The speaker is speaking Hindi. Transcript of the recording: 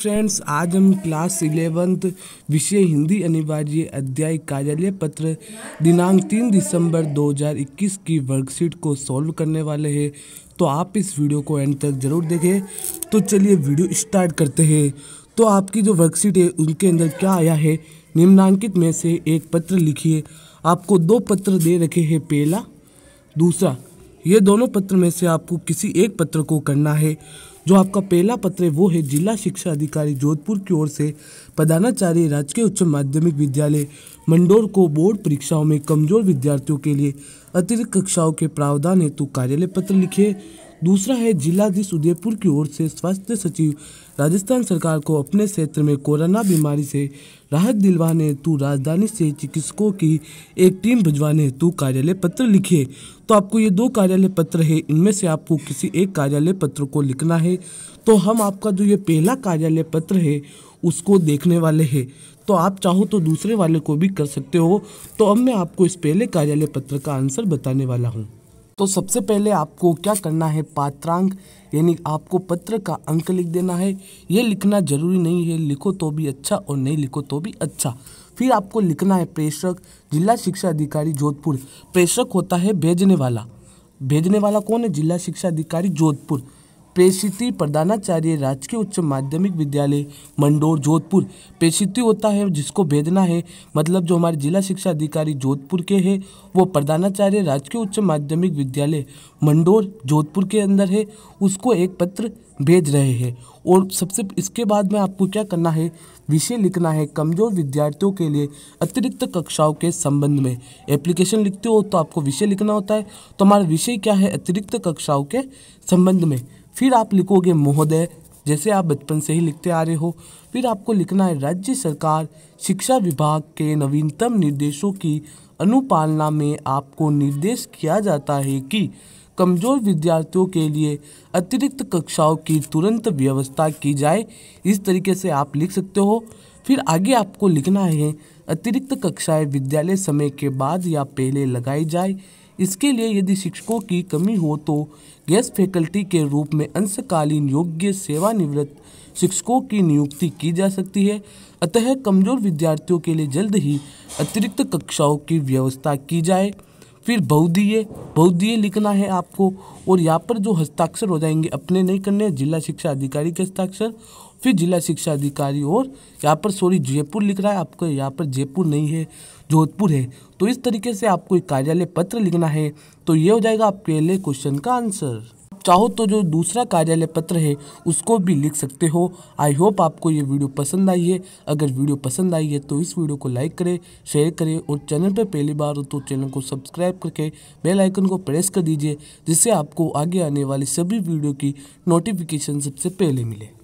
फ्रेंड्स आज हम क्लास इलेवेंथ विषय हिंदी अनिवार्य अध्याय कार्यालय पत्र दिनांक तीन दिसंबर 2021 की वर्कशीट को सॉल्व करने वाले हैं तो आप इस वीडियो को एंड तक ज़रूर देखें तो चलिए वीडियो स्टार्ट करते हैं तो आपकी जो वर्कशीट है उनके अंदर क्या आया है निम्नांकित में से एक पत्र लिखिए आपको दो पत्र दे रखे हैं पहला दूसरा ये दोनों पत्र में से आपको किसी एक पत्र को करना है जो आपका पहला पत्र है वो है जिला शिक्षा अधिकारी जोधपुर की ओर से प्रधानाचार्य राजकीय उच्च माध्यमिक विद्यालय मंडोर को बोर्ड परीक्षाओं में कमजोर विद्यार्थियों के लिए अतिरिक्त कक्षाओं के प्रावधान हेतु कार्यालय पत्र लिखे दूसरा है जिलाधीश उदयपुर की ओर से स्वास्थ्य सचिव राजस्थान सरकार को अपने क्षेत्र में कोरोना बीमारी से राहत दिलवाने हेतु राजधानी से चिकित्सकों की एक टीम भिजवाने हेतु कार्यालय पत्र लिखे तो आपको ये दो कार्यालय पत्र है इनमें से आपको किसी एक कार्यालय पत्र को लिखना है तो हम आपका जो ये पहला कार्यालय पत्र है उसको देखने वाले है तो आप चाहो तो दूसरे वाले को भी कर सकते हो तो अब मैं आपको इस पहले कार्यालय पत्र का आंसर बताने वाला हूँ तो सबसे पहले आपको क्या करना है पात्रांक यानी आपको पत्र का अंक लिख देना है ये लिखना जरूरी नहीं है लिखो तो भी अच्छा और नहीं लिखो तो भी अच्छा फिर आपको लिखना है प्रेषक जिला शिक्षा अधिकारी जोधपुर प्रेषक होता है भेजने वाला भेजने वाला कौन है जिला शिक्षा अधिकारी जोधपुर पेशिति प्रधानाचार्य राजकीय उच्च माध्यमिक विद्यालय मंडोर जोधपुर पेशित्री होता है जिसको भेजना है मतलब जो हमारे जिला शिक्षा अधिकारी जोधपुर के हैं वो प्रधानाचार्य राजकीय उच्च माध्यमिक विद्यालय मंडोर जोधपुर के अंदर है उसको एक पत्र भेज रहे हैं और सबसे इसके बाद में आपको क्या करना है विषय लिखना है कमज़ोर विद्यार्थियों के लिए अतिरिक्त कक्षाओं के संबंध में एप्लीकेशन लिखते हो तो आपको विषय लिखना होता है तो हमारा विषय क्या है अतिरिक्त कक्षाओं के संबंध में फिर आप लिखोगे महोदय जैसे आप बचपन से ही लिखते आ रहे हो फिर आपको लिखना है राज्य सरकार शिक्षा विभाग के नवीनतम निर्देशों की अनुपालना में आपको निर्देश किया जाता है कि कमजोर विद्यार्थियों के लिए अतिरिक्त कक्षाओं की तुरंत व्यवस्था की जाए इस तरीके से आप लिख सकते हो फिर आगे आपको लिखना है अतिरिक्त कक्षाएं विद्यालय समय के बाद या पहले लगाई जाए इसके लिए यदि शिक्षकों की कमी हो तो गेस्ट फैकल्टी के रूप में अंशकालीन योग्य सेवानिवृत्त शिक्षकों की नियुक्ति की जा सकती है अतः कमजोर विद्यार्थियों के लिए जल्द ही अतिरिक्त कक्षाओं की व्यवस्था की जाए फिर बहुदीय बहुदीय लिखना है आपको और यहाँ पर जो हस्ताक्षर हो जाएंगे अपने नहीं करने जिला शिक्षा अधिकारी के हस्ताक्षर फिर जिला शिक्षा अधिकारी और यहाँ पर सॉरी जयपुर लिख रहा है आपको यहाँ पर जयपुर नहीं है जोधपुर है तो इस तरीके से आपको एक कार्यालय पत्र लिखना है तो ये हो जाएगा आप पहले क्वेश्चन का आंसर चाहो तो जो दूसरा कार्यालय पत्र है उसको भी लिख सकते हो आई होप आपको ये वीडियो पसंद आई है अगर वीडियो पसंद आई है तो इस वीडियो को लाइक करें शेयर करें और चैनल पर पहली बार हो तो चैनल को सब्सक्राइब करके बेल आइकन को प्रेस कर दीजिए जिससे आपको आगे आने वाली सभी वीडियो की नोटिफिकेशन सबसे पहले मिले